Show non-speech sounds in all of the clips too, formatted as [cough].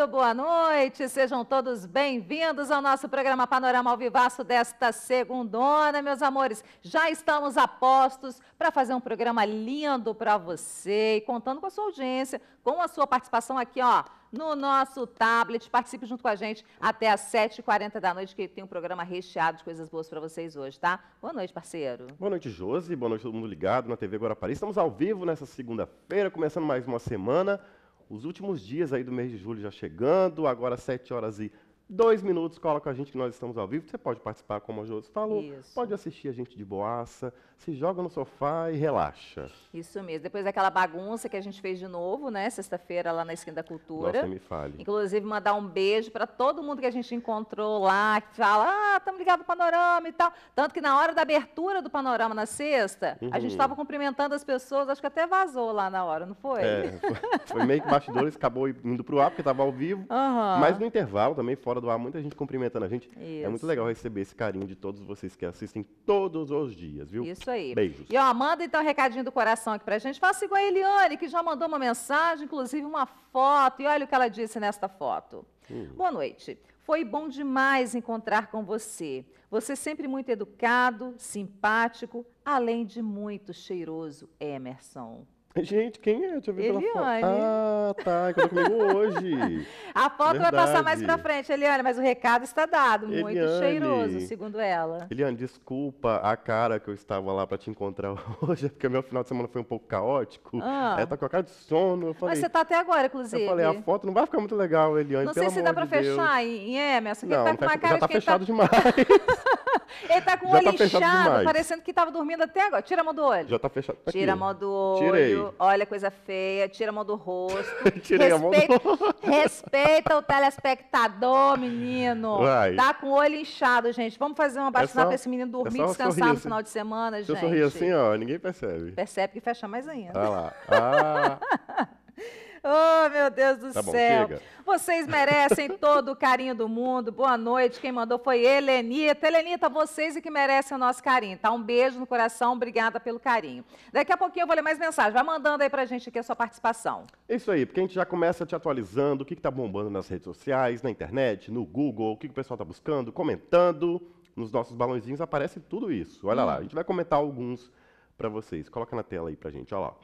Muito boa noite, sejam todos bem-vindos ao nosso programa Panorama ao Vivaço desta segundona, meus amores. Já estamos a postos para fazer um programa lindo para você e contando com a sua audiência, com a sua participação aqui, ó, no nosso tablet. Participe junto com a gente até às 7h40 da noite, que tem um programa recheado de coisas boas para vocês hoje, tá? Boa noite, parceiro. Boa noite, Josi. Boa noite, todo mundo ligado na TV Guarapari. Estamos ao vivo nessa segunda-feira, começando mais uma semana. Os últimos dias aí do mês de julho já chegando, agora 7 horas e dois minutos, cola com a gente que nós estamos ao vivo. Você pode participar, como a Josi falou, Isso. pode assistir a gente de boaça, se joga no sofá e relaxa. Isso mesmo. Depois daquela bagunça que a gente fez de novo, né, sexta-feira lá na Esquina da Cultura. Nossa, me fale. Inclusive, mandar um beijo para todo mundo que a gente encontrou lá, que fala, ah, estamos ligados ao Panorama e tal. Tanto que na hora da abertura do Panorama na sexta, uhum. a gente estava uhum. cumprimentando as pessoas, acho que até vazou lá na hora, não foi? É, foi, foi meio que bastidores, acabou indo para o ar, porque estava ao vivo. Uhum. Mas no intervalo também, fora fora do ar, muita gente cumprimentando a gente. Isso. É muito legal receber esse carinho de todos vocês que assistem todos os dias, viu? Isso aí. Beijos. E ó, manda então um recadinho do coração aqui pra gente. Faça igual a Eliane, que já mandou uma mensagem, inclusive uma foto. E olha o que ela disse nesta foto. Hum. Boa noite. Foi bom demais encontrar com você. Você sempre muito educado, simpático, além de muito cheiroso, Emerson. [laughs] Gente, quem é? Deixa eu ver Eliane. pela foto. Ah, tá. Que comigo hoje. [laughs] a foto Verdade. vai passar mais pra frente, Eliane, mas o recado está dado. Muito Eliane. cheiroso, segundo ela. Eliane, desculpa a cara que eu estava lá pra te encontrar [laughs] hoje, é porque meu final de semana foi um pouco caótico. Ah. Ela tá com a cara de sono. Falei, mas você tá até agora, inclusive. Eu falei, a foto não vai ficar muito legal, Eliane. Não sei se dá pra de fechar em, em Emerson. Quem não, tá com uma cara já tá, tá fechado tá... demais. Ele tá com o olho tá inchado, parecendo que tava dormindo até agora. Tira a mão do olho. Já tá fechado. Tá tira aqui. a mão do olho. Tirei. Olha, coisa feia. Tira a mão do rosto. [laughs] Tirei respeita, a mão do [laughs] Respeita o telespectador, menino. Vai. Tá com o olho inchado, gente. Vamos fazer uma batizada é pra esse menino é dormir, é descansar no final de semana, Se gente. Se eu sorrir assim, ó, ninguém percebe. Percebe que fecha mais ainda. Vai tá lá. Ah. [laughs] Oh, meu Deus do tá céu. Bom, Vocês merecem [laughs] todo o carinho do mundo. Boa noite. Quem mandou foi Helenita. Helenita, vocês é que merecem o nosso carinho, tá? Um beijo no coração, obrigada pelo carinho. Daqui a pouquinho eu vou ler mais mensagem. Vai mandando aí pra gente aqui a sua participação. É isso aí, porque a gente já começa te atualizando, o que, que tá bombando nas redes sociais, na internet, no Google, o que, que o pessoal tá buscando, comentando. Nos nossos balãozinhos aparece tudo isso. Olha hum. lá, a gente vai comentar alguns para vocês. Coloca na tela aí pra gente, olha lá.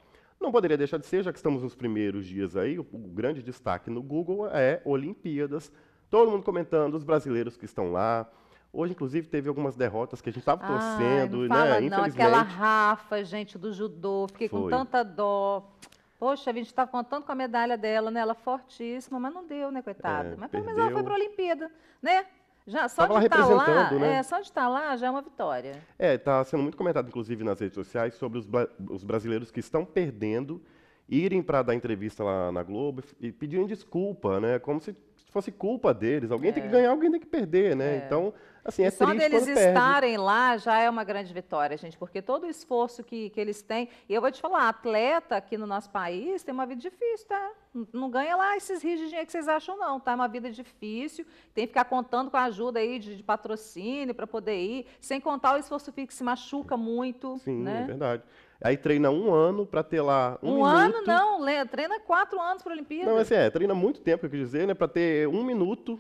Não poderia deixar de ser, já que estamos nos primeiros dias aí, o, o grande destaque no Google é Olimpíadas. Todo mundo comentando, os brasileiros que estão lá, Hoje, inclusive, teve algumas derrotas que a gente estava torcendo, não né? fala, né? Não, aquela Rafa, gente, do judô, fiquei Foi. com tanta dó. Poxa, a gente estava tá contando com a medalha dela, né? Ela fortíssima, mas não deu, né, coitada? É, mas pelo menos ela foi para a Olimpíada, né? Já só Tava de estar lá, tá lá né? é, só de estar tá lá já é uma vitória. É, está sendo muito comentado, inclusive, nas redes sociais, sobre os, os brasileiros que estão perdendo irem para dar entrevista lá na Globo e pedirem desculpa, né? Como se fosse culpa deles. Alguém é. tem que é. ganhar, alguém tem que perder, né? É. Então, assim, é e só deles estarem perde. lá já é uma grande vitória, gente, porque todo o esforço que, que eles têm. E eu vou te falar, atleta aqui no nosso país tem uma vida difícil, tá? Não ganha lá esses rios de dinheiro que vocês acham, não, tá? É uma vida difícil, tem que ficar contando com a ajuda aí de, de patrocínio para poder ir, sem contar o esforço físico que se machuca muito. Sim, né? é verdade. Aí treina um ano para ter lá um, um ano não, treina quatro anos para a Olimpíada. Não, assim, é, treina muito tempo, eu quis dizer, né, para ter um minuto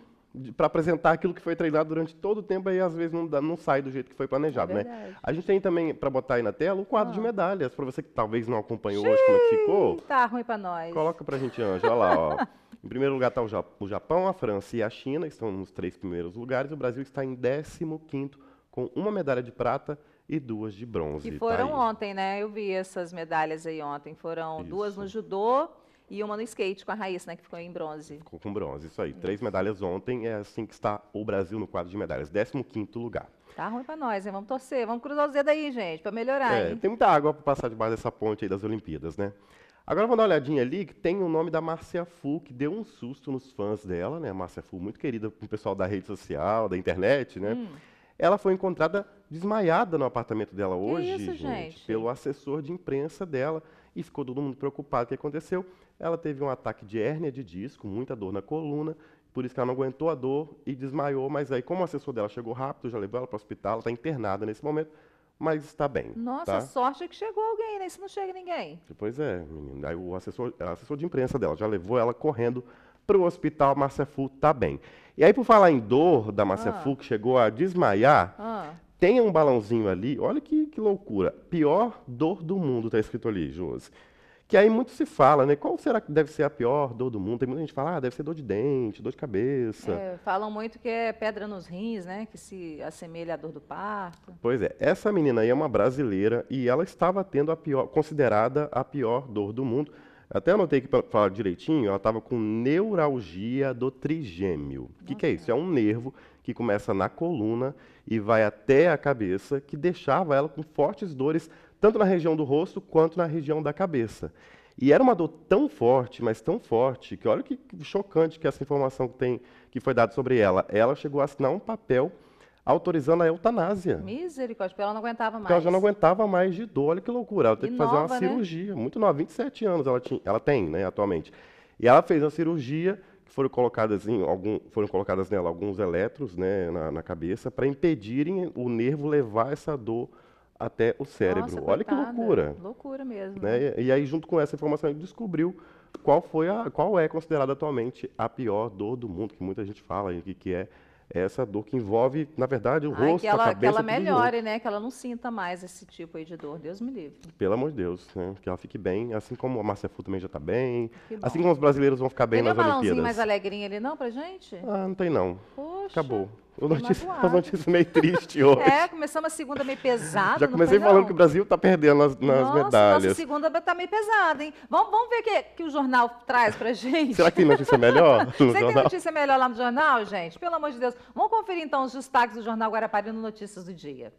para apresentar aquilo que foi treinado durante todo o tempo e às vezes não, dá, não sai do jeito que foi planejado, é né? A gente tem também para botar aí na tela o quadro ah. de medalhas para você que talvez não acompanhou Xiii, hoje como é que ficou. Tá ruim para nós. Coloca para a gente, Anja, olha lá, ó. [laughs] Em primeiro lugar está o Japão, a França e a China, que estão nos três primeiros lugares. O Brasil está em 15º com uma medalha de prata e duas de bronze. E foram Thaís. ontem, né? Eu vi essas medalhas aí ontem. Foram isso. duas no judô e uma no skate com a Raíssa, né? Que ficou em bronze. Ficou com bronze, isso aí. Isso. Três medalhas ontem, é assim que está o Brasil no quadro de medalhas. 15 lugar. Tá ruim para nós, hein? Vamos torcer, vamos cruzar os dedos aí, gente, para melhorar, é, hein? Tem muita água para passar debaixo dessa ponte aí das Olimpíadas, né? Agora vamos dar uma olhadinha ali, que tem o nome da Márcia Fu, que deu um susto nos fãs dela, né? Márcia Fu, muito querida pro pessoal da rede social, da internet, né? Hum. Ela foi encontrada desmaiada no apartamento dela hoje, isso, gente, gente, pelo assessor de imprensa dela. E ficou todo mundo preocupado o que aconteceu. Ela teve um ataque de hérnia de disco, muita dor na coluna, por isso que ela não aguentou a dor e desmaiou. Mas aí, como o assessor dela chegou rápido, já levou ela para o hospital, ela está internada nesse momento, mas está bem. Nossa, tá? sorte é que chegou alguém, né? Se não chega ninguém. Pois é, menina. Aí o assessor, é, o assessor de imprensa dela já levou ela correndo para o hospital. Márcia Fu está bem. E aí, por falar em dor da Márcia ah. Fu, que chegou a desmaiar, ah tenha um balãozinho ali, olha que, que loucura. Pior dor do mundo, está escrito ali, Josi. Que aí muito se fala, né? Qual será que deve ser a pior dor do mundo? Tem muita gente que fala, ah, deve ser dor de dente, dor de cabeça. É, falam muito que é pedra nos rins, né? Que se assemelha à dor do parto. Pois é, essa menina aí é uma brasileira e ela estava tendo a pior, considerada a pior dor do mundo. Até anotei aqui para falar direitinho, ela estava com neuralgia do trigêmeo. O que, que é isso? É um nervo que começa na coluna e vai até a cabeça, que deixava ela com fortes dores, tanto na região do rosto quanto na região da cabeça. E era uma dor tão forte, mas tão forte, que olha que chocante que essa informação tem, que foi dada sobre ela. Ela chegou a assinar um papel autorizando a eutanásia. Misericórdia, porque ela não aguentava mais. Porque ela já não aguentava mais de dor, olha que loucura. Ela teve que fazer uma né? cirurgia, muito nova, 27 anos ela, tinha, ela tem né, atualmente. E ela fez uma cirurgia que foram colocadas, em algum, foram colocadas nela alguns elétrons né, na, na cabeça para impedirem o nervo levar essa dor até o cérebro. Nossa, Olha coitada. que loucura. Loucura mesmo. Né? E, e, aí, junto com essa informação, ele descobriu qual, foi a, qual é considerada atualmente a pior dor do mundo, que muita gente fala que, que é é essa dor que envolve, na verdade, o Ai, rosto, que ela, a cabeça. Que ela melhore, né? Que ela não sinta mais esse tipo aí de dor. Deus me livre. Pelo amor de Deus, né? Que ela fique bem, assim como a Márcia Fu também já está bem. Assim como os brasileiros vão ficar bem tem nas um Olimpíadas. Tem um mais alegrinho ali não pra gente? Ah, não tem não. Poxa. Acabou. Uma notícia, notícia meio triste [laughs] é, hoje. É, começamos a segunda meio pesada. Já comecei falando não. que o Brasil está perdendo nas, nas nossa, medalhas. Nossa, segunda está meio pesada, hein? Vamos, vamos ver o que, que o jornal traz para gente. Será que tem notícia melhor? [laughs] No Você jornal? tem notícia melhor lá no jornal, gente? Pelo amor de Deus. Vamos conferir então os destaques do jornal Guarapari no Notícias do Dia.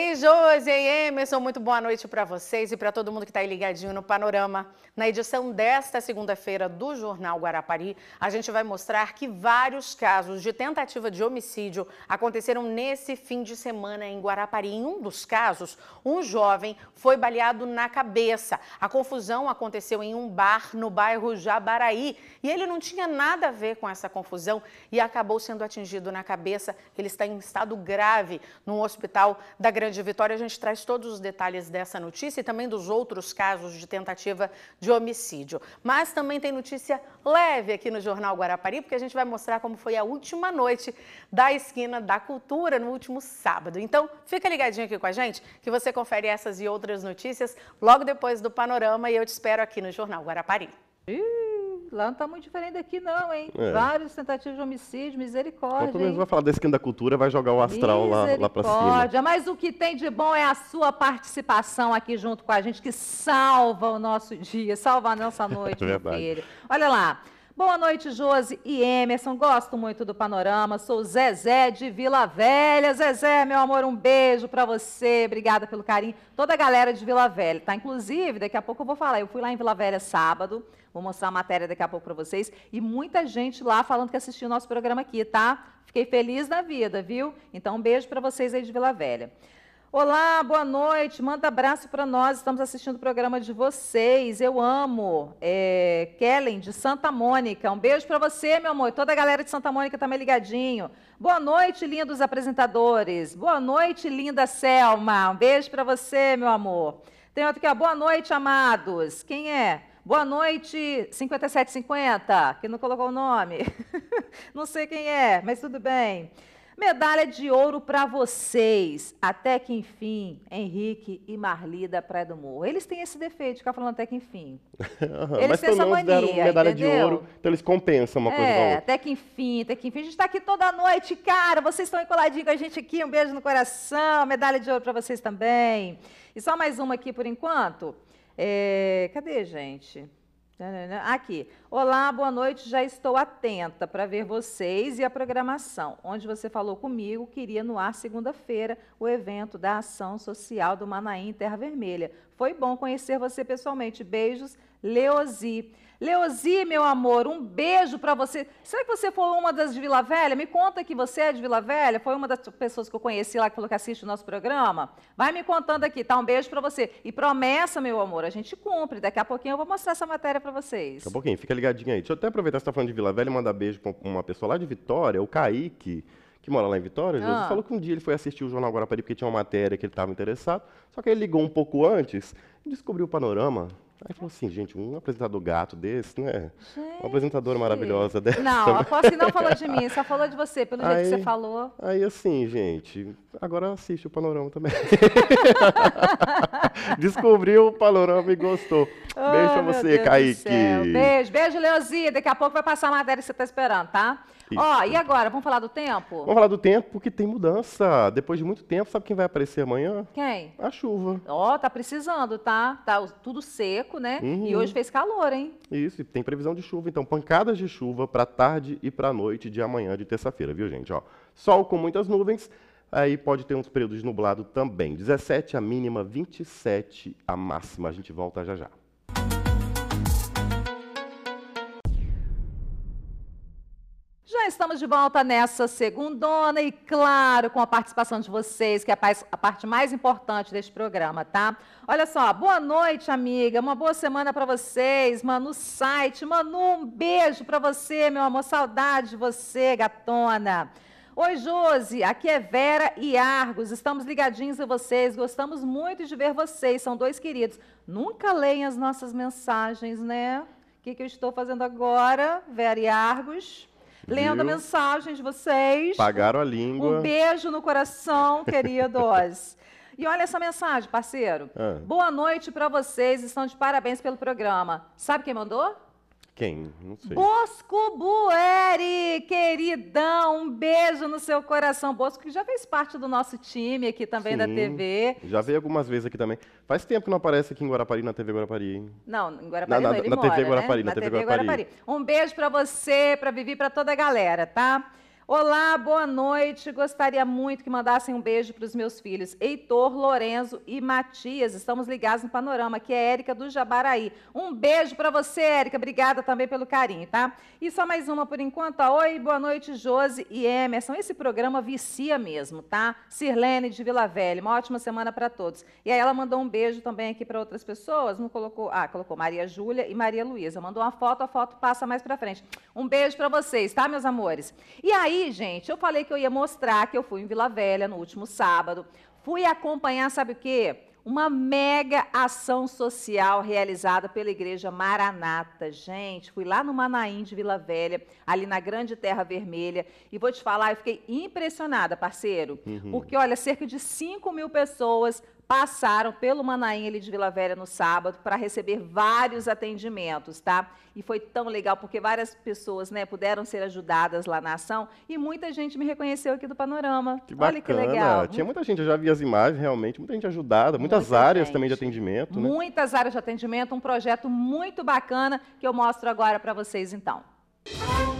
E José e Emerson, muito boa noite para vocês e para todo mundo que está aí ligadinho no Panorama. Na edição desta segunda-feira do Jornal Guarapari, a gente vai mostrar que vários casos de tentativa de homicídio aconteceram nesse fim de semana em Guarapari. Em um dos casos, um jovem foi baleado na cabeça. A confusão aconteceu em um bar no bairro Jabaraí e ele não tinha nada a ver com essa confusão e acabou sendo atingido na cabeça. Ele está em estado grave no hospital da Grande Grande Vitória, a gente traz todos os detalhes dessa notícia e também dos outros casos de tentativa de homicídio. Mas também tem notícia leve aqui no Jornal Guarapari, porque a gente vai mostrar como foi a última noite da Esquina da Cultura no último sábado. Então, fica ligadinho aqui com a gente, que você confere essas e outras notícias logo depois do panorama e eu te espero aqui no Jornal Guarapari. Ih! lá não está muito diferente daqui, não, hein? É. Várias tentativas de homicídio, misericórdia. Então, menos vai falar da esquina da cultura, vai jogar o astral lá, lá para cima. Mas o que tem de bom é a sua participação aqui junto com a gente, que salva o nosso dia, salva a nossa [laughs] noite, é meu filho. Olha lá. Boa noite, Josi e Emerson. Gosto muito do panorama. Sou Zezé de Vila Velha. Zezé, meu amor, um beijo para você. Obrigada pelo carinho. Toda a galera de Vila Velha, tá? Inclusive, daqui a pouco eu vou falar. Eu fui lá em Vila Velha sábado. Vou mostrar a matéria daqui a pouco para vocês. E muita gente lá falando que assistiu o nosso programa aqui, tá? Fiquei feliz da vida, viu? Então, um beijo para vocês aí de Vila Velha. Olá, boa noite. Manda abraço para nós. Estamos assistindo o programa de vocês. Eu amo. É, Kellen, de Santa Mônica. Um beijo para você, meu amor. Toda a galera de Santa Mônica também tá ligadinho. Boa noite, lindos apresentadores. Boa noite, linda Selma. Um beijo para você, meu amor. Tem outro aqui, ó. Boa noite, amados. Quem é? Boa noite, 5750, que não colocou o nome. [laughs] não sei quem é, mas tudo bem. Medalha de ouro para vocês. Até que enfim, Henrique e Marli da Praia do Morro. Eles têm esse defeito de ficar falando até que enfim. [laughs] eles Mas têm essa mania, deram medalha entendeu? de ouro, então eles compensam uma é, coisa com a até que enfim, até que enfim. A gente está aqui toda noite, cara. Vocês estão coladinho com a gente aqui. Um beijo no coração. Medalha de ouro para vocês também. E só mais uma aqui por enquanto. É, cadê, gente? Aqui. Olá, boa noite. Já estou atenta para ver vocês e a programação. Onde você falou comigo, queria no ar segunda-feira o evento da Ação Social do Manaim Terra Vermelha. Foi bom conhecer você pessoalmente. Beijos, Leozi. Leozi, meu amor, um beijo para você. Será que você foi uma das de Vila Velha? Me conta que você é de Vila Velha. Foi uma das pessoas que eu conheci lá que falou que assiste o nosso programa. Vai me contando aqui, tá? Um beijo para você. E promessa, meu amor, a gente cumpre. Daqui a pouquinho eu vou mostrar essa matéria para vocês. Daqui a pouquinho, fica aí. Deixa eu até aproveitar que você tá falando de Vila Velha e mandar beijo pra uma pessoa lá de Vitória, o Kaique, que mora lá em Vitória, ah. falou que um dia ele foi assistir o Jornal Guarapari porque tinha uma matéria que ele estava interessado, só que ele ligou um pouco antes e descobriu o panorama. Aí falou assim, gente, um apresentador gato desse, né? Gente. Uma apresentadora maravilhosa dessa. Não, a que não falou de mim, só falou de você, pelo aí, jeito que você falou. Aí assim, gente, agora assiste o Panorama também. [laughs] Descobriu o Panorama e gostou. Oh, beijo pra você, Deus Kaique. Beijo, beijo, Leozinha. Daqui a pouco vai passar a matéria que você tá esperando, tá? Isso. Ó, e agora, vamos falar do tempo? Vamos falar do tempo, porque tem mudança. Depois de muito tempo, sabe quem vai aparecer amanhã? Quem? A chuva. Ó, oh, tá precisando, tá? Tá tudo seco, né? Uhum. E hoje fez calor, hein? Isso, e tem previsão de chuva. Então, pancadas de chuva para tarde e para noite de amanhã de terça-feira, viu, gente? Ó, sol com muitas nuvens, Aí pode ter uns períodos de nublado também. 17 a mínima, 27 a máxima. A gente volta já já. Já estamos de volta nessa segunda e, claro, com a participação de vocês, que é a parte mais importante deste programa, tá? Olha só, boa noite, amiga, uma boa semana para vocês, Manu Site. Manu, um beijo para você, meu amor, saudade de você, gatona. Oi, Josi, aqui é Vera e Argos. Estamos ligadinhos a vocês, gostamos muito de ver vocês, são dois queridos. Nunca leem as nossas mensagens, né? O que, que eu estou fazendo agora, Vera e Argos? Lendo a mensagem de vocês. Pagaram a língua. Um beijo no coração, queridos. E olha essa mensagem, parceiro. Ah. Boa noite para vocês, estão de parabéns pelo programa. Sabe quem mandou? quem? Não sei. Bosco Bueri, queridão, um beijo no seu coração. Bosco, que já fez parte do nosso time aqui também Sim, da TV. Já veio algumas vezes aqui também. Faz tempo que não aparece aqui em Guarapari, na TV Guarapari. Hein? Não, em né? Guarapari na, na, não, ele na mora, TV Guarapari, né? na, na TV, TV Guarapari. Guarapari. Um beijo para você, para Vivi, para toda a galera, tá? Olá, boa noite. Gostaria muito que mandassem um beijo para os meus filhos, Heitor, Lorenzo e Matias. Estamos ligados no Panorama, que é Érica do Jabaraí. Um beijo para você, Érica. Obrigada também pelo carinho, tá? E só mais uma por enquanto. Oi, boa noite, Josi e Emerson. Esse programa vicia mesmo, tá? Sirlene de Vila Velha. Uma ótima semana para todos. E aí ela mandou um beijo também aqui para outras pessoas. Não colocou, ah, colocou Maria Júlia e Maria Luísa. Mandou uma foto, a foto passa mais para frente. Um beijo para vocês, tá, meus amores? E aí gente, eu falei que eu ia mostrar que eu fui em Vila Velha no último sábado. Fui acompanhar, sabe o quê? Uma mega ação social realizada pela Igreja Maranata. Gente, fui lá no Manaim de Vila Velha, ali na Grande Terra Vermelha, e vou te falar, eu fiquei impressionada, parceiro, uhum. porque olha, cerca de 5 mil pessoas passaram pelo ali de Vila Velha no sábado para receber vários atendimentos, tá? E foi tão legal porque várias pessoas, né, puderam ser ajudadas lá na ação e muita gente me reconheceu aqui do panorama. Que Olha que legal. Tinha muita gente, eu já vi as imagens realmente, muita gente ajudada, muitas muita áreas gente. também de atendimento, né? Muitas áreas de atendimento, um projeto muito bacana que eu mostro agora para vocês então. Música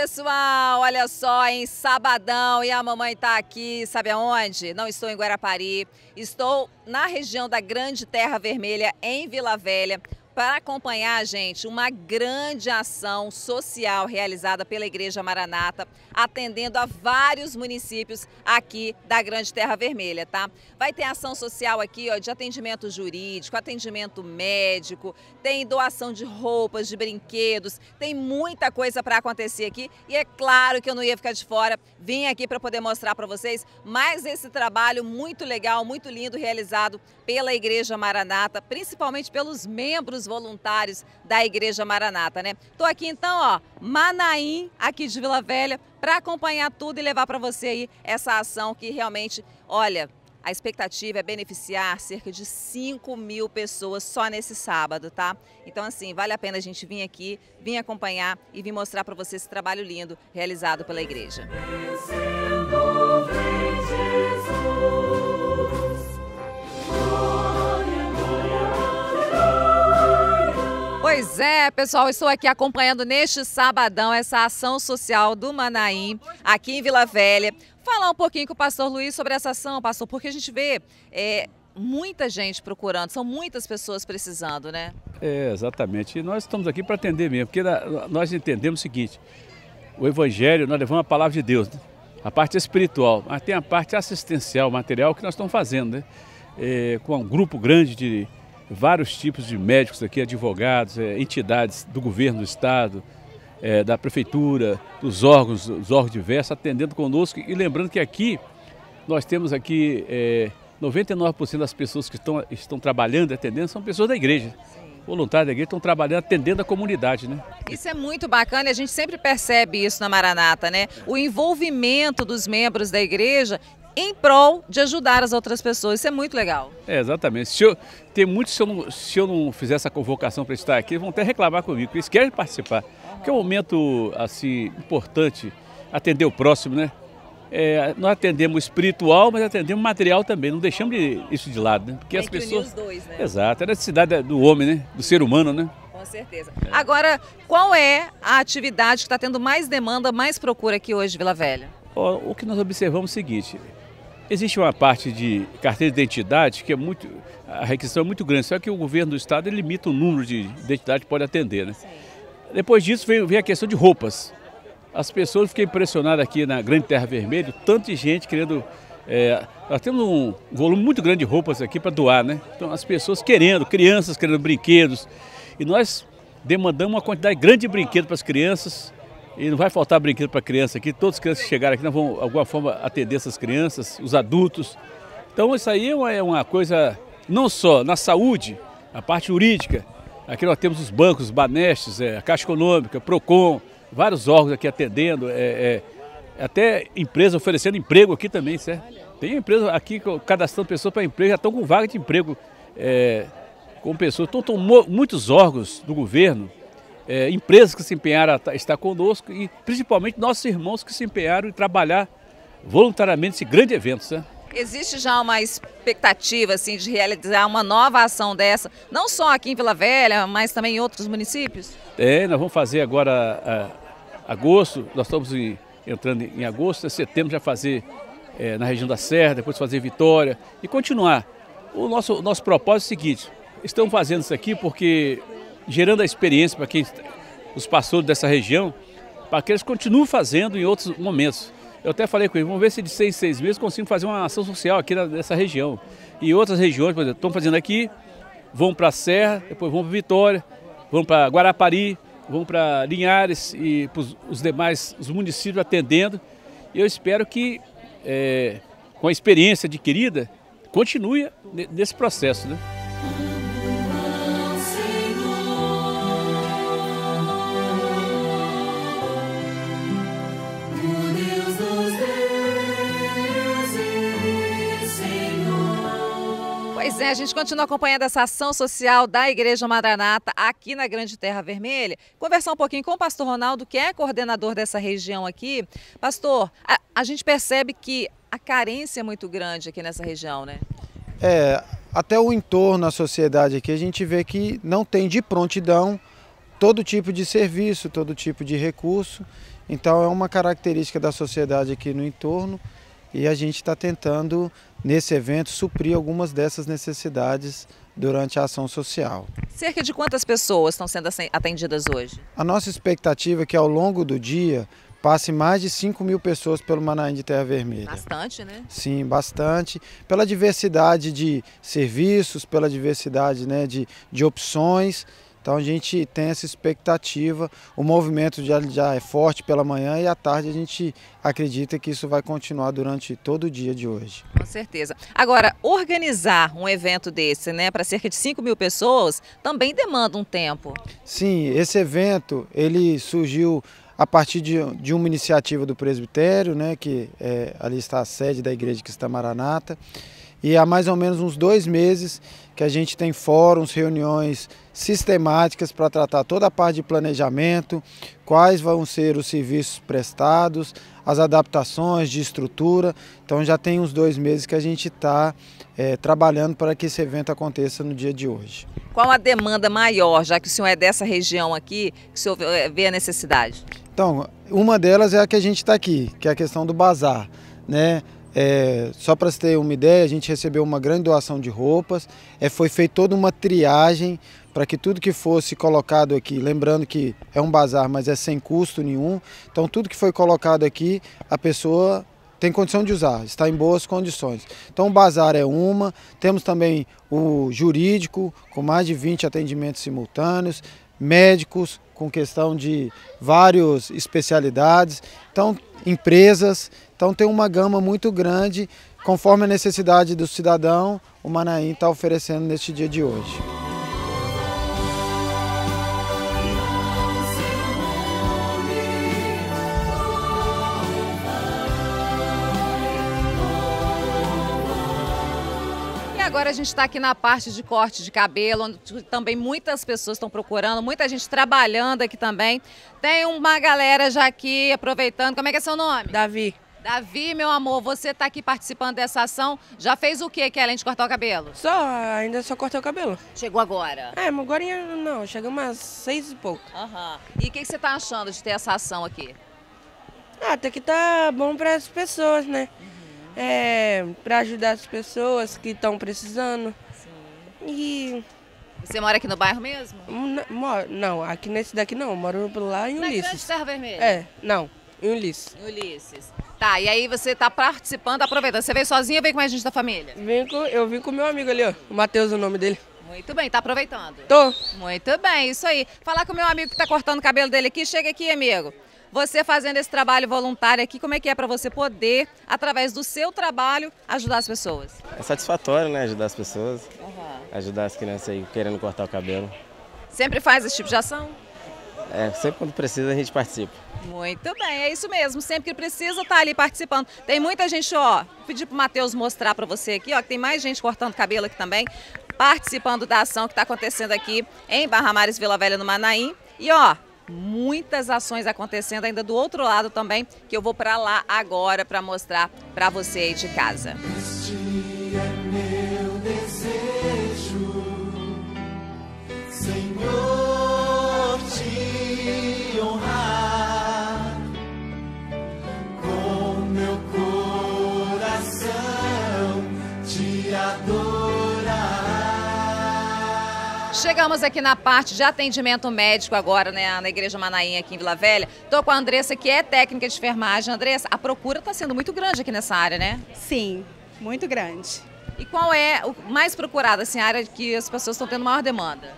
pessoal, olha só, em sabadão e a mamãe está aqui, sabe aonde? Não estou em Guarapari, estou na região da Grande Terra Vermelha, em Vila Velha, para acompanhar, gente, uma grande ação social realizada pela Igreja Maranata, atendendo a vários municípios aqui da Grande Terra Vermelha, tá? Vai ter ação social aqui, ó, de atendimento jurídico, atendimento médico, tem doação de roupas, de brinquedos, tem muita coisa para acontecer aqui e é claro que eu não ia ficar de fora. Vim aqui para poder mostrar para vocês mais esse trabalho muito legal, muito lindo realizado pela Igreja Maranata, principalmente pelos membros voluntários da Igreja Maranata, né? Tô aqui então, ó, Manaim, aqui de Vila Velha, para acompanhar tudo e levar para você aí essa ação que realmente, olha, a expectativa é beneficiar cerca de 5 mil pessoas só nesse sábado, tá? Então, assim, vale a pena a gente vir aqui, vir acompanhar e vir mostrar para você esse trabalho lindo realizado pela igreja. Pois é, pessoal, estou aqui acompanhando neste sabadão essa ação social do Manaim, aqui em Vila Velha. Falar um pouquinho com o pastor Luiz sobre essa ação, pastor, porque a gente vê é, muita gente procurando, são muitas pessoas precisando, né? É, exatamente. E nós estamos aqui para atender mesmo, porque nós entendemos o seguinte: o Evangelho, nós levamos a palavra de Deus, né? a parte espiritual, mas tem a parte assistencial, material que nós estamos fazendo, né? É, com um grupo grande de vários tipos de médicos aqui, advogados, é, entidades do governo do estado, é, da prefeitura, dos órgãos, dos órgãos diversos, atendendo conosco e lembrando que aqui nós temos aqui é, 99% das pessoas que estão, estão trabalhando, atendendo, são pessoas da igreja voluntários da igreja estão trabalhando, atendendo a comunidade, né? Isso é muito bacana e a gente sempre percebe isso na Maranata, né? É. O envolvimento dos membros da igreja em prol de ajudar as outras pessoas. Isso é muito legal. É, exatamente. Se eu, tem muitos, se eu, não, se eu não fizer essa convocação para estar aqui, vão até reclamar comigo, porque eles querem participar. Uhum. Porque é um momento assim, importante, atender o próximo, né? É, nós atendemos espiritual, mas atendemos material também, não deixamos de, isso de lado, né? Porque Tem as pessoas. Os dois, né? Exato, é a necessidade do homem, né? Do ser humano, né? Com certeza. É. Agora, qual é a atividade que está tendo mais demanda, mais procura aqui hoje, Vila Velha? O, o que nós observamos é o seguinte: Existe uma parte de carteira de identidade que é muito. A requisição é muito grande, só que o governo do estado limita o número de identidade que pode atender. Né? Depois disso vem, vem a questão de roupas. As pessoas ficam impressionadas aqui na Grande Terra Vermelha, tanta gente querendo. É, nós temos um volume muito grande de roupas aqui para doar, né? Então as pessoas querendo, crianças querendo brinquedos. E nós demandamos uma quantidade grande de brinquedos para as crianças, e não vai faltar brinquedo para criança aqui. Todas as crianças que chegaram aqui, nós vamos, de alguma forma, atender essas crianças, os adultos. Então, isso aí é uma, é coisa, não só na saúde, a parte jurídica. Aqui nós temos os bancos, os Banestes, é, a Caixa Econômica, a Procon, vários órgãos aqui atendendo, é, é até empresas oferecendo emprego aqui também, certo? Tem empresa aqui cadastrando pessoas para emprego, já estão com vaga de emprego é, com pessoas. Então, estão muitos órgãos do governo é, empresas que se empenharam a estar conosco e principalmente nossos irmãos que se empenharam em trabalhar voluntariamente esse grande evento. Né? Existe já uma expectativa assim, de realizar uma nova ação dessa, não só aqui em Vila Velha, mas também em outros municípios? É, nós vamos fazer agora a, agosto, nós estamos em, entrando em agosto, em né? setembro já fazer é, na região da Serra, depois fazer Vitória e continuar. O nosso, o nosso propósito é o seguinte, estamos fazendo isso aqui porque gerando a experiência para quem os pastores dessa região, para que eles continuem fazendo em outros momentos. Eu até falei com eles, vamos ver se de seis, seis meses consigo fazer uma ação social aqui nessa região. E outras regiões, por exemplo, estão fazendo aqui, vão para a Serra, depois vão para Vitória, vão para Guarapari, vão para Linhares e para os demais os municípios atendendo. E eu espero que, é, com a experiência adquirida, continue nesse processo. Né? A gente continua acompanhando essa ação social da Igreja Maranata aqui na Grande Terra Vermelha. Conversar um pouquinho com o pastor Ronaldo, que é coordenador dessa região aqui. Pastor, a, a gente percebe que a carência é muito grande aqui nessa região, né? É, até o entorno, a sociedade aqui, a gente vê que não tem de prontidão todo tipo de serviço, todo tipo de recurso. Então é uma característica da sociedade aqui no entorno e a gente está tentando nesse evento, suprir algumas dessas necessidades durante a ação social. Cerca de quantas pessoas estão sendo atendidas hoje? A nossa expectativa é que ao longo do dia passe mais de 5 mil pessoas pelo Manaim de Terra Vermelha. Bastante, né? Sim, bastante. Pela diversidade de serviços, pela diversidade né, de, de opções então a gente tem essa expectativa. O movimento já, já é forte pela manhã e à tarde a gente acredita que isso vai continuar durante todo o dia de hoje. Com certeza. Agora, organizar um evento desse né, para cerca de 5 mil pessoas também demanda um tempo. Sim, esse evento ele surgiu a partir de, de uma iniciativa do presbitério, né, que é, ali está a sede da igreja que está Maranata. E há mais ou menos uns dois meses que a gente tem fóruns, reuniões sistemáticas para tratar toda a parte de planejamento, quais vão ser os serviços prestados, as adaptações de estrutura. Então já tem uns dois meses que a gente está é, trabalhando para que esse evento aconteça no dia de hoje. Qual a demanda maior, já que o senhor é dessa região aqui, que o senhor vê é, a necessidade? Então, uma delas é a que a gente está aqui, que é a questão do bazar. Né? É, só para você ter uma ideia, a gente recebeu uma grande doação de roupas, é, foi feita toda uma triagem para que tudo que fosse colocado aqui, lembrando que é um bazar, mas é sem custo nenhum, então tudo que foi colocado aqui, a pessoa tem condição de usar, está em boas condições. Então o bazar é uma, temos também o jurídico, com mais de 20 atendimentos simultâneos, médicos, com questão de várias especialidades, então empresas, então tem uma gama muito grande, conforme a necessidade do cidadão, o Manaim está oferecendo neste dia de hoje. agora a gente está aqui na parte de corte de cabelo, onde também muitas pessoas estão procurando, muita gente trabalhando aqui também. Tem uma galera já aqui aproveitando. Como é que é seu nome? Davi. Davi, meu amor, você está aqui participando dessa ação. Já fez o que, além de cortar o cabelo? Só, ainda só cortei o cabelo. Chegou agora? É, mas agora não, chegou umas seis e pouco. Aham. Uhum. E o que, que, você está achando de ter essa ação aqui? Ah, tem que estar tá bom para as pessoas, né? Uhum é, para ajudar as pessoas que estão precisando. Sim. E você mora aqui no bairro mesmo? Hum, não, aqui nesse daqui não, moro lá em Ulisses. Na Serra Vermelha? É, não, em Ulisses. Ulisses. Tá, e aí você tá participando, aproveitando. Você veio sozinha ou vem com a gente da família? Vim com, eu vim com meu amigo ali, ó, o Matheus, o nome dele. Muito bem, tá aproveitando? Tô. Muito bem, isso aí. Falar com o meu amigo que tá cortando o cabelo dele aqui, chega aqui, amigo. Você fazendo esse trabalho voluntário aqui, como é que é para você poder, através do seu trabalho, ajudar as pessoas? É satisfatório, né? Ajudar as pessoas, uhum. ajudar as crianças aí querendo cortar o cabelo. Sempre faz esse tipo de ação? É, sempre quando precisa a gente participa. Muito bem, é isso mesmo. Sempre que precisa, tá ali participando. Tem muita gente, ó. Pedi pro Matheus mostrar para você aqui, ó, que tem mais gente cortando cabelo aqui também, participando da ação que está acontecendo aqui em Barra Mares Vila Velha, no Manaim. E ó, muitas ações acontecendo ainda do outro lado também, que eu vou para lá agora para mostrar para você aí de casa. Este é meu desejo, Senhor, te Chegamos aqui na parte de atendimento médico agora, né, na Igreja Manainha aqui em Vila Velha. Estou com a Andressa, que é técnica de enfermagem. Andressa, a procura está sendo muito grande aqui nessa área, né? Sim, muito grande. E qual é o mais procurado, assim, a área que as pessoas estão tendo maior demanda?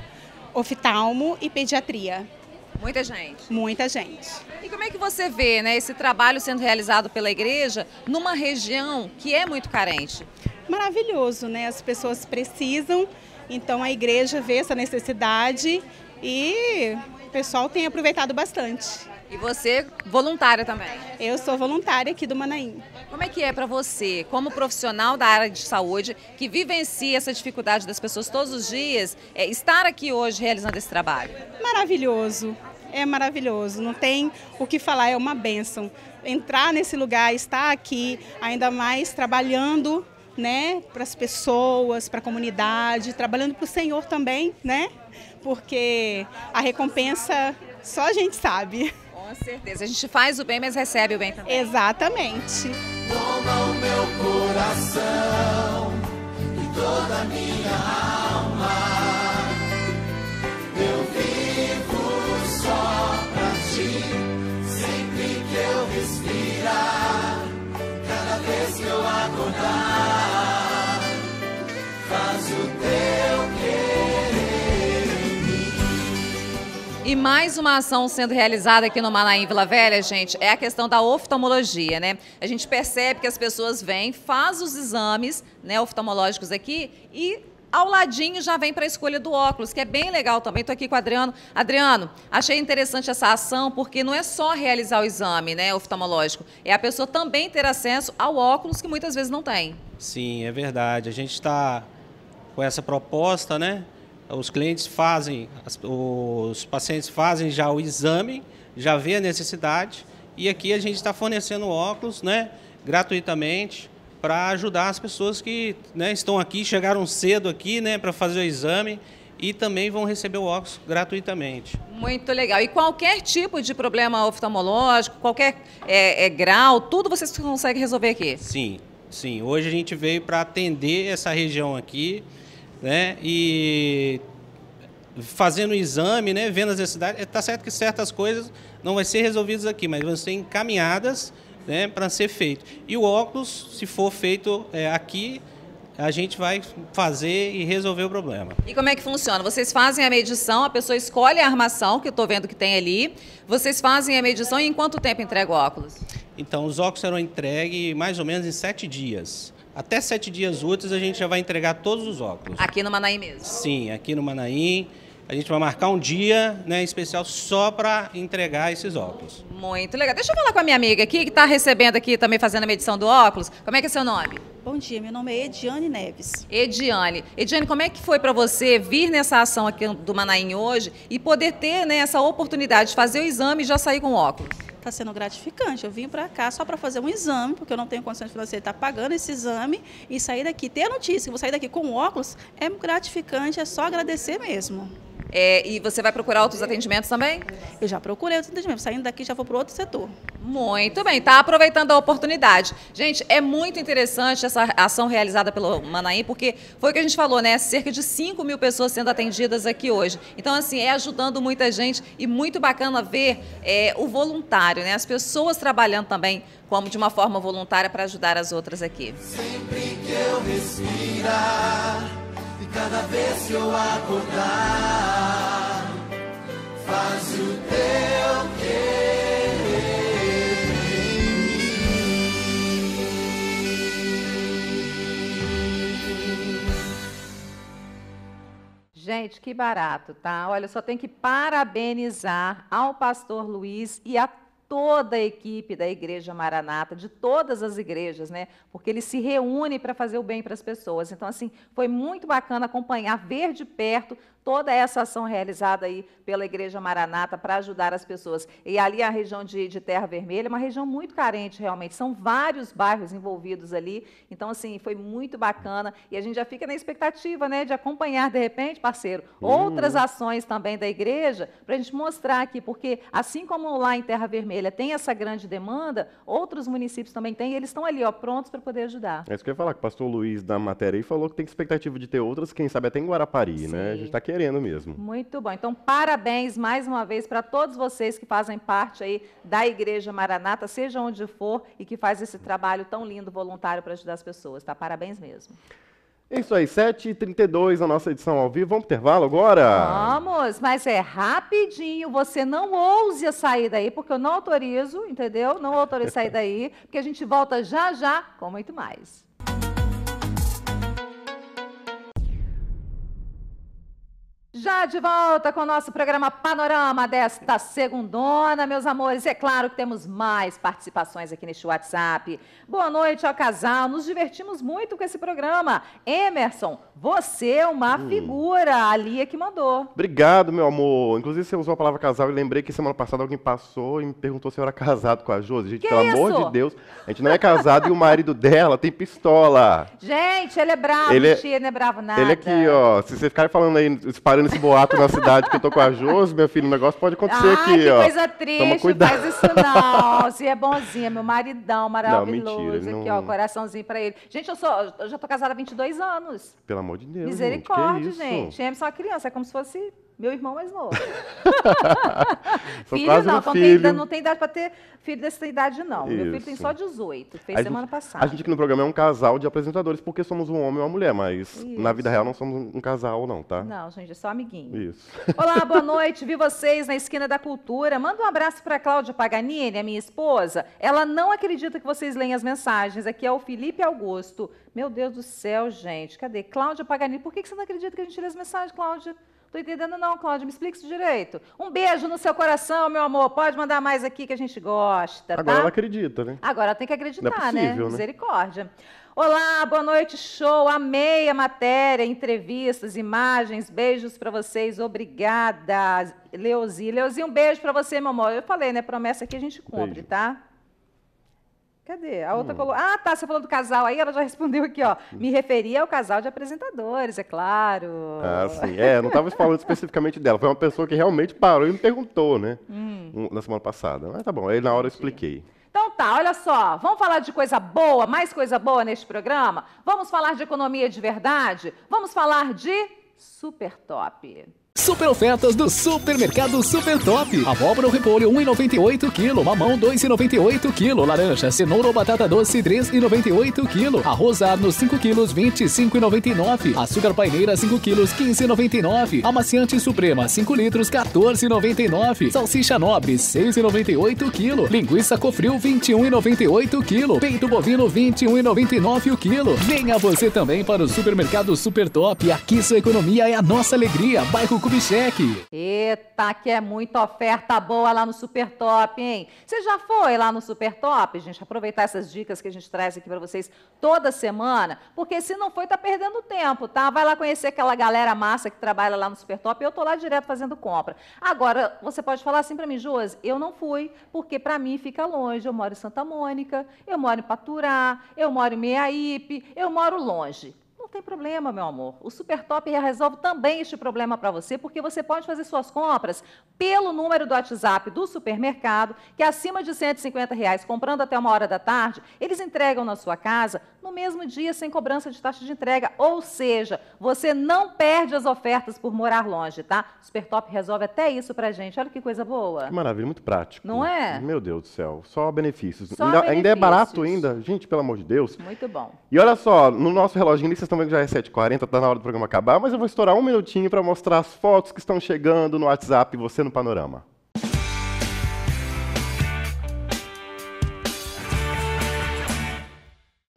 Oftalmo e pediatria. Muita gente. Muita gente. E como é que você vê né, esse trabalho sendo realizado pela igreja numa região que é muito carente? Maravilhoso, né? As pessoas precisam então a igreja vê essa necessidade e o pessoal tem aproveitado bastante. E você, voluntária também? Eu sou voluntária aqui do Manaim. Como é que é para você, como profissional da área de saúde, que vivencia essa dificuldade das pessoas todos os dias, é, estar aqui hoje realizando esse trabalho? Maravilhoso, é maravilhoso, não tem o que falar, é uma bênção. Entrar nesse lugar, estar aqui, ainda mais trabalhando né, para as pessoas, para a comunidade, trabalhando para o Senhor também, né? Porque a recompensa só a gente sabe. Com certeza. A gente faz o bem, mas recebe o bem também. Exatamente. Toma o meu coração e toda a minha alma. Eu vivo só pra ti, sempre que eu respirar, cada vez que eu acordar. E mais uma ação sendo realizada aqui no Manaim Vila Velha, gente, é a questão da oftalmologia, né? A gente percebe que as pessoas vêm, faz os exames né, oftalmológicos aqui e ao ladinho já vem para a escolha do óculos, que é bem legal também. Estou aqui com o Adriano. Adriano, achei interessante essa ação, porque não é só realizar o exame né, oftalmológico, é a pessoa também ter acesso ao óculos que muitas vezes não tem. Sim, é verdade. A gente está com essa proposta, né? os clientes fazem, os pacientes fazem já o exame, já vê a necessidade e aqui a gente está fornecendo óculos, né, gratuitamente para ajudar as pessoas que né, estão aqui, chegaram cedo aqui, né, para fazer o exame e também vão receber o óculos gratuitamente. Muito legal. E qualquer tipo de problema oftalmológico, qualquer é, é, grau, tudo vocês conseguem resolver aqui? Sim, sim. Hoje a gente veio para atender essa região aqui né? E fazendo o exame, né, vendo as necessidades, está eh, certo que certas coisas não vai ser resolvidas aqui, mas vão ser encaminhadas né, para ser feito. E o óculos, se for feito é, aqui, a gente vai fazer e resolver o problema. E como é que funciona? Vocês fazem a medição, a pessoa escolhe a armação, que eu estou vendo que tem ali, vocês fazem a medição e em quanto tempo entrega o óculos? Então, os óculos serão entregues mais ou menos em sete dias. Até sete dias úteis a gente já vai entregar todos os óculos. Aqui no Manaim mesmo? Sim, aqui no Manaim. A gente vai marcar um dia né, especial só para entregar esses óculos. Muito legal. Deixa eu falar com a minha amiga aqui, que está recebendo aqui, também fazendo a medição do óculos. Como é que é seu nome? Bom dia, meu nome é Ediane Neves. Ediane. Ediane, como é que foi para você vir nessa ação aqui do Manaim hoje e poder ter né, essa oportunidade de fazer o exame e já sair com o óculos? está sendo gratificante. Eu vim para cá só para fazer um exame, porque eu não tenho condições financeiras de estar tá pagando esse exame e sair daqui. Ter a notícia que vou sair daqui com óculos é gratificante, é só agradecer mesmo. É, e você vai procurar outros atendimentos também? Eu já procurei outros atendimentos. Saindo daqui, já vou para outro setor. Muito bem, tá aproveitando a oportunidade. Gente, é muito interessante essa ação realizada pelo Manaí, porque foi o que a gente falou, né? Cerca de 5 mil pessoas sendo atendidas aqui hoje. Então, assim, é ajudando muita gente e muito bacana ver é, o voluntário, né? As pessoas trabalhando também como de uma forma voluntária para ajudar as outras aqui. Sempre que eu respirar. Cada vez que eu acordar, faz o teu querer. Gente, que barato, tá? Olha, eu só tenho que parabenizar ao pastor Luiz e a toda a equipe da Igreja Maranata, de todas as igrejas, né? Porque ele se reúne para fazer o bem para as pessoas. Então, assim, foi muito bacana acompanhar, ver de perto toda essa ação realizada aí pela Igreja Maranata para ajudar as pessoas. E ali a região de, de Terra Vermelha é uma região muito carente, realmente. São vários bairros envolvidos ali. Então, assim, foi muito bacana. E a gente já fica na expectativa, né, de acompanhar, de repente, parceiro, hum. outras ações também da igreja, para a gente mostrar aqui, porque assim como lá em Terra Vermelha tem essa grande demanda, outros municípios também têm, e eles estão ali, ó, prontos para poder ajudar. É isso que eu ia falar, que o pastor Luiz da matéria aí falou que tem expectativa de ter outras, quem sabe até em Guarapari, Sim. né? A gente está aqui querendo mesmo. Muito bom. Então, parabéns mais uma vez para todos vocês que fazem parte aí da Igreja Maranata, seja onde for, e que faz esse trabalho tão lindo, voluntário, para ajudar as pessoas, tá? Parabéns mesmo. É isso aí, 7h32, a nossa edição ao vivo. Vamos pro intervalo agora? Vamos, mas é rapidinho. Você não ouse sair daí, porque eu não autorizo, entendeu? Não autorizo sair daí, porque a gente volta já já com muito mais. Já de volta com o nosso programa Panorama desta segundona, meus amores. É claro que temos mais participações aqui neste WhatsApp. Boa noite ao casal, nos divertimos muito com esse programa. Emerson, você é uma hum. figura, a Lia que mandou. Obrigado, meu amor. Inclusive, você usou a palavra casal e lembrei que semana passada alguém passou e me perguntou se eu era casado com a Josi. Gente, que pelo isso? amor de Deus, a gente não é casado e o marido dela tem pistola. Gente, ele é bravo, ele é... não é bravo é nada. Ele aqui, ó, se você ficar falando aí, disparando esse boato na cidade que eu tô com a Josi, meu filho, o negócio pode acontecer Ai, ah, aqui, que ó. coisa triste, Toma cuidado. faz isso não. Se é bonzinho, meu maridão maravilhoso. Não, mentira, aqui, não... ó, coraçãozinho pra ele. Gente, eu, sou, eu já tô casada há 22 anos. Pelo amor de Deus. Misericórdia, gente. gente. Emerson é uma criança, é como se fosse meu irmão mais novo. [laughs] [laughs] filho não, filho. ainda não tem idade para ter filho dessa idade, não. Isso. Meu filho tem só 18, fez a semana gente, passada. A gente aqui no programa é um casal de apresentadores, porque somos um homem e uma mulher, mas Isso. na vida real não somos um casal, não, tá? Não, gente, é só amiguinho. Isso. Olá, [laughs] boa noite, vi vocês na Esquina da Cultura. Manda um abraço para Cláudia Paganini, a minha esposa. Ela não acredita que vocês leem as mensagens. Aqui é o Felipe Augusto. Meu Deus do céu, gente, cadê? Cláudia Paganini, por que você não acredita que a gente lê as mensagens, Cláudia? Tô entendendo não, Cláudio, me explica isso direito. Um beijo no seu coração, meu amor. Pode mandar mais aqui que a gente gosta, Agora tá? ela acredita, né? Agora ela tem que acreditar, é possível, né? né? Misericórdia. Olá, boa noite, show. Amei a matéria, entrevistas, imagens. Beijos para vocês. Obrigada, Leozinho. Leozi, um beijo para você, meu amor. Eu falei, né? Promessa que a gente cumpre, beijo. tá? Cadê? A outra hum. colocou. Ah, tá, você falou do casal aí, ela já [laughs] respondeu aqui, ó. Me referia ao casal de apresentadores, é claro. Ah, sim. É, não estava falando especificamente dela. Foi uma pessoa que realmente parou e me perguntou, né? Hum. Na semana passada. Mas tá bom, aí na hora eu expliquei. Então tá, olha só, vamos falar de coisa boa, mais coisa boa neste programa? Vamos falar de economia de verdade? Vamos falar de super top. Super ofertas do Supermercado Super Top. Abóbora ou repolho 1,98 kg, mamão 2,98 kg, laranja, cenoura ou batata doce 3,98 kg, arroz arno 5 kg 25,99, açúcar paineira 5 kg 15,99, amaciante suprema 5 litros 14,99, salsicha nobre 6,98 kg, linguiça cofril 21,98 kg, peito bovino 21,99 kg. Venha você também para o Supermercado Super Top. Aqui sua economia é a nossa alegria. Bairro Kubitschek. Eita, que é muita oferta boa lá no Super Top, hein? Você já foi lá no Super Top, gente? Aproveitar essas dicas que a gente traz aqui para vocês toda semana, porque se não foi, tá perdendo tempo, tá? Vai lá conhecer aquela galera massa que trabalha lá no Super Top. Eu tô lá direto fazendo compra. Agora, você pode falar assim para mim, Josi, eu não fui, porque para mim fica longe. Eu moro em Santa Mônica, eu moro em Paturá, eu moro em Meiaípe, eu moro longe tem problema, meu amor. O Super Top resolve também este problema para você, porque você pode fazer suas compras pelo número do WhatsApp do supermercado, que é acima de R$ 150, reais, comprando até uma hora da tarde, eles entregam na sua casa no mesmo dia sem cobrança de taxa de entrega. Ou seja, você não perde as ofertas por morar longe, tá? Supertop resolve até isso pra gente. Olha que coisa boa. Que maravilha, muito prático. Não é? Meu Deus do céu, só benefícios. Só ainda, benefícios. ainda é barato ainda. Gente, pelo amor de Deus. Muito bom. E olha só, no nosso reloginho, vocês estão vendo que já é 7h40, tá na hora do programa acabar, mas eu vou estourar um minutinho para mostrar as fotos que estão chegando no WhatsApp, você no panorama.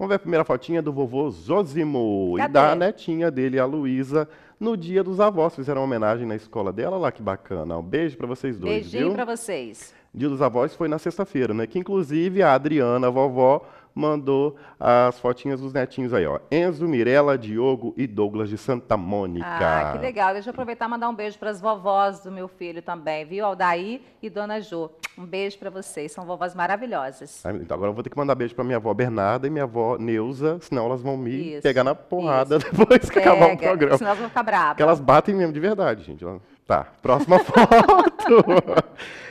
Vamos ver a primeira fotinha do vovô Zosimo Cadê? e da netinha dele, a Luísa, no dia dos avós. Fizeram uma homenagem na escola dela, lá que bacana. Um beijo para vocês dois, Beijinho para vocês. Dia dos avós foi na sexta-feira, né? Que inclusive a Adriana, a vovó, mandou as fotinhas dos netinhos aí, ó. Enzo, Mirella, Diogo e Douglas de Santa Mônica. Ah, que legal. Deixa eu aproveitar e mandar um beijo para as vovós do meu filho também, viu? Aldair e Dona Jô. Um beijo para vocês, são vovós maravilhosas. Ah, então agora eu vou ter que mandar beijo para minha avó Bernarda e minha avó Neuza, senão elas vão me isso, pegar na porrada isso. [laughs] depois que Pega, acabar o programa. Senão elas vão ficar bravas. Porque elas batem mesmo de verdade, gente. Tá, próxima [laughs] foto.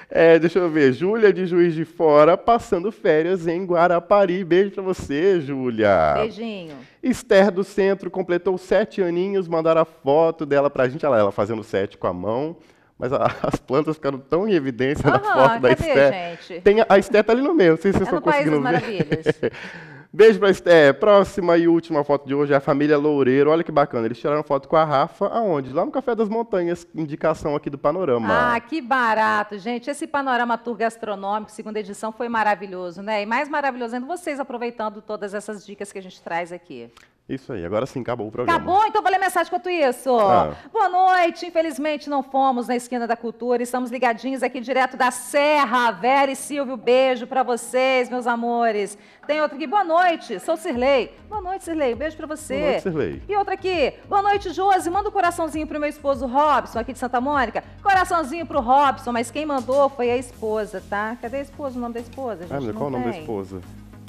É, deixa eu ver. Júlia de Juiz de Fora, passando férias em Guarapari. Beijo pra você, Júlia. Beijinho. Esther do Centro completou sete aninhos, mandaram a foto dela pra gente. Olha lá, ela fazendo sete com a mão. Mas a, [laughs] as plantas ficaram tão em evidência uhum, na foto da Esther. Gente? Tem a, a Esther tá ali no meio, não sei se vocês é estão conseguindo ver. Maravilhas. [laughs] Beijo para é, próxima e última foto de hoje é a família Loureiro. Olha que bacana. Eles tiraram foto com a Rafa, aonde? Lá no Café das Montanhas, indicação aqui do panorama. Ah, que barato, gente. Esse panorama tour gastronômico, segunda edição, foi maravilhoso, né? E mais maravilhoso ainda vocês aproveitando todas essas dicas que a gente traz aqui. Isso aí, agora sim, acabou o programa. Acabou? Então vou ler mensagem quanto isso. Ah. Boa noite, infelizmente não fomos na Esquina da Cultura, estamos ligadinhos aqui direto da Serra. Vera e Silvio, beijo para vocês, meus amores. Tem outra aqui, boa noite, sou Cirlei. Boa noite, Cirlei, beijo para você. Boa noite, Cirlei. E outra aqui, boa noite, Josi, manda um coraçãozinho pro meu esposo Robson, aqui de Santa Mônica. Coraçãozinho pro Robson, mas quem mandou foi a esposa, tá? Cadê a esposa, o nome da esposa? A ah, gente ah, qual o nome da esposa?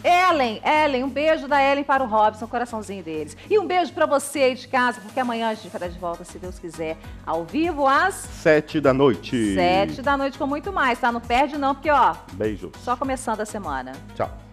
Ellen, Ellen, um beijo da Ellen para o Robson, coraçãozinho deles. E um beijo para você aí de casa, porque amanhã a gente estará de volta, se Deus quiser, ao vivo às... Sete da noite. Sete da noite com muito mais, tá? Não perde não, porque ó... Beijo. Só começando a semana. Tchau.